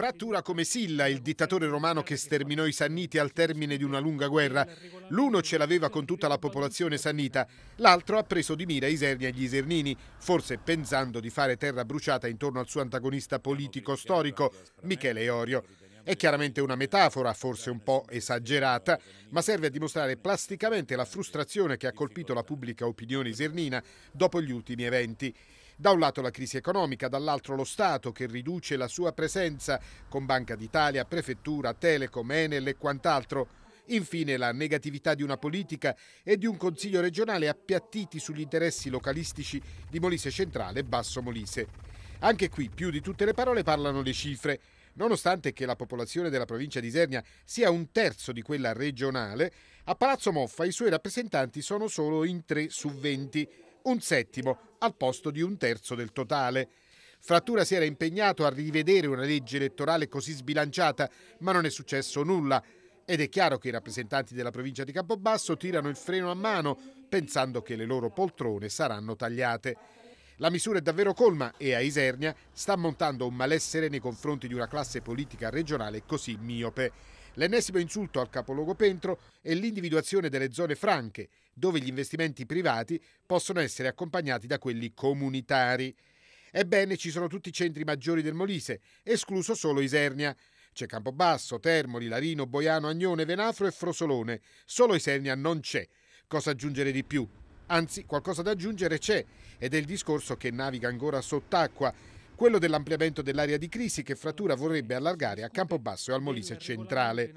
frattura come Silla, il dittatore romano che sterminò i Sanniti al termine di una lunga guerra. L'uno ce l'aveva con tutta la popolazione sannita, l'altro ha preso di mira Isernia e gli Isernini, forse pensando di fare terra bruciata intorno al suo antagonista politico-storico, Michele Orio. È chiaramente una metafora, forse un po' esagerata, ma serve a dimostrare plasticamente la frustrazione che ha colpito la pubblica opinione isernina dopo gli ultimi eventi. Da un lato la crisi economica, dall'altro lo Stato che riduce la sua presenza con Banca d'Italia, Prefettura, Telecom, Enel e quant'altro. Infine la negatività di una politica e di un Consiglio regionale appiattiti sugli interessi localistici di Molise Centrale e Basso Molise. Anche qui, più di tutte le parole, parlano le cifre. Nonostante che la popolazione della provincia di Isernia sia un terzo di quella regionale, a Palazzo Moffa i suoi rappresentanti sono solo in 3 su 20, un settimo al posto di un terzo del totale. Frattura si era impegnato a rivedere una legge elettorale così sbilanciata, ma non è successo nulla. Ed è chiaro che i rappresentanti della provincia di Campobasso tirano il freno a mano, pensando che le loro poltrone saranno tagliate. La misura è davvero colma e a Isernia sta montando un malessere nei confronti di una classe politica regionale così miope. L'ennesimo insulto al capoluogo Pentro è l'individuazione delle zone franche, dove gli investimenti privati possono essere accompagnati da quelli comunitari. Ebbene, ci sono tutti i centri maggiori del Molise, escluso solo Isernia. C'è Campobasso, Termoli, Larino, Boiano, Agnone, Venafro e Frosolone. Solo Isernia non c'è. Cosa aggiungere di più? Anzi, qualcosa da aggiungere c'è ed è il discorso che naviga ancora sott'acqua quello dell'ampliamento dell'area di crisi che Frattura vorrebbe allargare a Campobasso e al Molise centrale.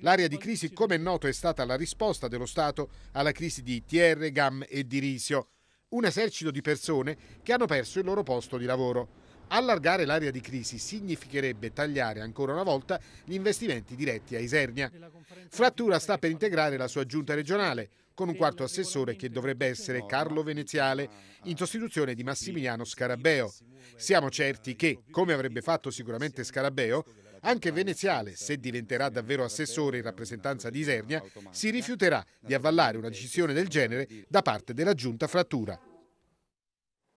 L'area di crisi, come è noto, è stata la risposta dello Stato alla crisi di ITR, GAM e di Risio, un esercito di persone che hanno perso il loro posto di lavoro. Allargare l'area di crisi significherebbe tagliare ancora una volta gli investimenti diretti a Isernia. Frattura sta per integrare la sua giunta regionale, con un quarto assessore che dovrebbe essere Carlo Veneziale, in sostituzione di Massimiliano Scarabeo. Siamo certi che, come avrebbe fatto sicuramente Scarabeo, anche Veneziale, se diventerà davvero assessore in rappresentanza di Isernia, si rifiuterà di avvallare una decisione del genere da parte della giunta frattura.